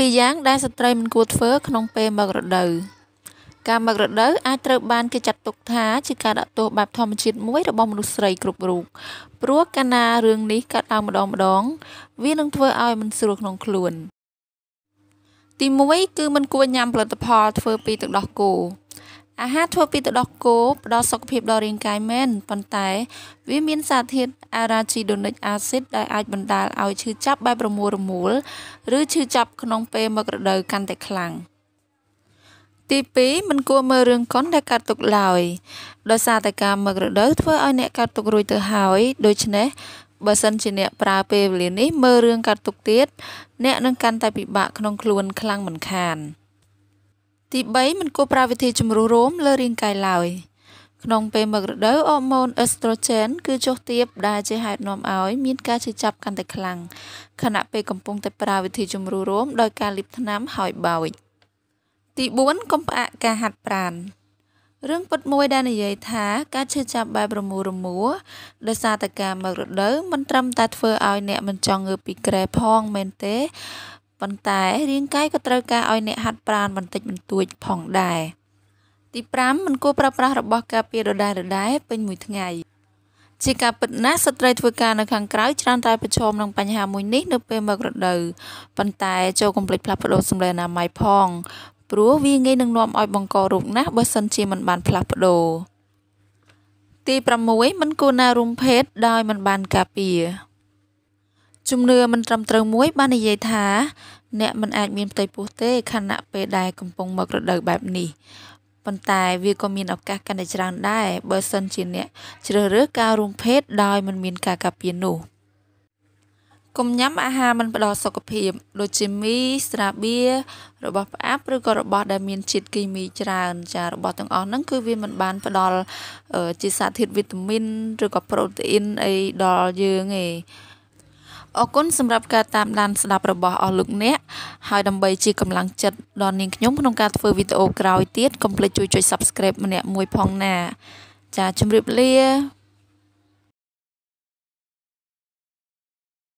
7យ៉ាងដែលស្ត្រីមិនគួរធ្វើក្នុង ពេលមករដូវការមករដូវអាចត្រូវបានគេចាត់ទុកថាជាការដាក់ទោសបែបធម្មជាតិមួយរបស់មនុស្សស្រីគ្រប់រូបព្រោះកាលណារឿងនេះកើតឡើងម្ដងម្ដង វានឹងធ្វើឲ្យមិនស្រួលក្នុងខ្លួនទី1គឺមិនគួរញ៉ាំផលិតផល ធ្វើពីទឹកដោះគោអាហារធ្វើពីទឹកដោះគោផ្ដល់សុខភាពដល់រាងកាយមែនប៉ុន្តែវាមានសារធាតុ arachidonic acid ដែលអាចបណ្ដាលឲ្យឈឺចាប់បែបរមួលរមួលឬឈឺចាប់ក្នុងពេលមករដូវកាន់តែខ្លាំងទី2មិនគួរមើលរឿងកុនដែលកើតទុកឡើយដោយសារតែការមករដូវធ្វើឲ្យអ្នកកើតទុករួចទៅហើយដូច្នេះបើសិនជាអ្នក ប្រើពេលវេលានេះមើលរឿងកើតទុកទៀតអ្នកនឹងកាន់តែពិបាកក្នុងខ្លួនខ្លាំងមិនខាន។ទី3មិនគួរប្រើវិធីជំរុះរោមលើរាងកាយឡើយក្នុងពេលមករដូវអរម៉ូនអេស្ត្រូជែនគឺចុះទាបដែលជាហេតុនាំឲ្យមានការឈឺចាប់កាន់តែខ្លាំងខណៈពេលកំពុងតែ ប្រើវិធីជំរុះរោមដោយការលាបថ្នាំហើយបោចទី4កុំផ្អាកការហាត់ប្រាណរឿងពិតមួយដែលនិយាយថាការឈឺចាប់បែបរមួលរមួលដោយសារតែការមករដូវមិនត្រឹមតែធ្វើឲ្យអ្នកមិនចង់ងើបពីគ្រែផងមែនទេប៉ុន្តែរាងកាយក៏ត្រូវការឲ្យអ្នកហាត់ប្រាណបន្តិចបន្តួចផងដែរទី5មិនគួរប្រើប្រាស់របស់ការពារដដែលៗពេញមួយថ្ងៃ ជាការពិតណាស់ស្ត្រីធ្វើការនៅខាងក្រៅច្រើនតែប្រឈមនឹងបញ្ហាមួយនេះនៅពេលមករដូវប៉ុន្តែចូលកុំភ្លេចផ្លាស់ប្ដូរសម្លៀកអនាម័យផង ព្រោះវាងាយនឹងនាំឲ្យបង្ករោគណាស់បើសិនជាមិនបានផ្លាស់ប្ដូរទី6មិនគួរណារួមភេទដោយមិនបានការពារជំនឿមិនត្រឹមត្រូវមួយបាននិយាយថាអ្នកមិនអាចមានផ្ទៃពោះទេខណៈពេលដែលកំពុងមករដូវបែបនេះប៉ុន្តែវាក៏មានឱកាសកាន់តែច្រើនដែរបើសិនជាអ្នកជ្រើសរើសការរួមភេទដោយមិនមានការការពារនោះកុំញ៉ាំអាហារមិនផ្ដល់សុខភាពដូចជាមីស្រាបៀររបស់ផ្អាប់ឬក៏របស់ដែលមានជាតិគីមីច្រើនចារបស់ទាំងអស់ហ្នឹងគឺវាមិនបានផ្ដល់ជាសារធាតុវីតាមីនឬក៏ប្រូតេអ៊ីនអីដល់យើងទេអរគុណសម្រាប់ការតាមដានស្ដាប់របស់អស់លោកអ្នក ហើយដើម្បីជាកម្លាំងចិត្តដល់នាងខ្ញុំក្នុងការធ្វើវីដេអូក្រោយទៀតកុំភ្លេចជួយចុច Subscribe ម្នាក់មួយផងណាចាជម្រាបលា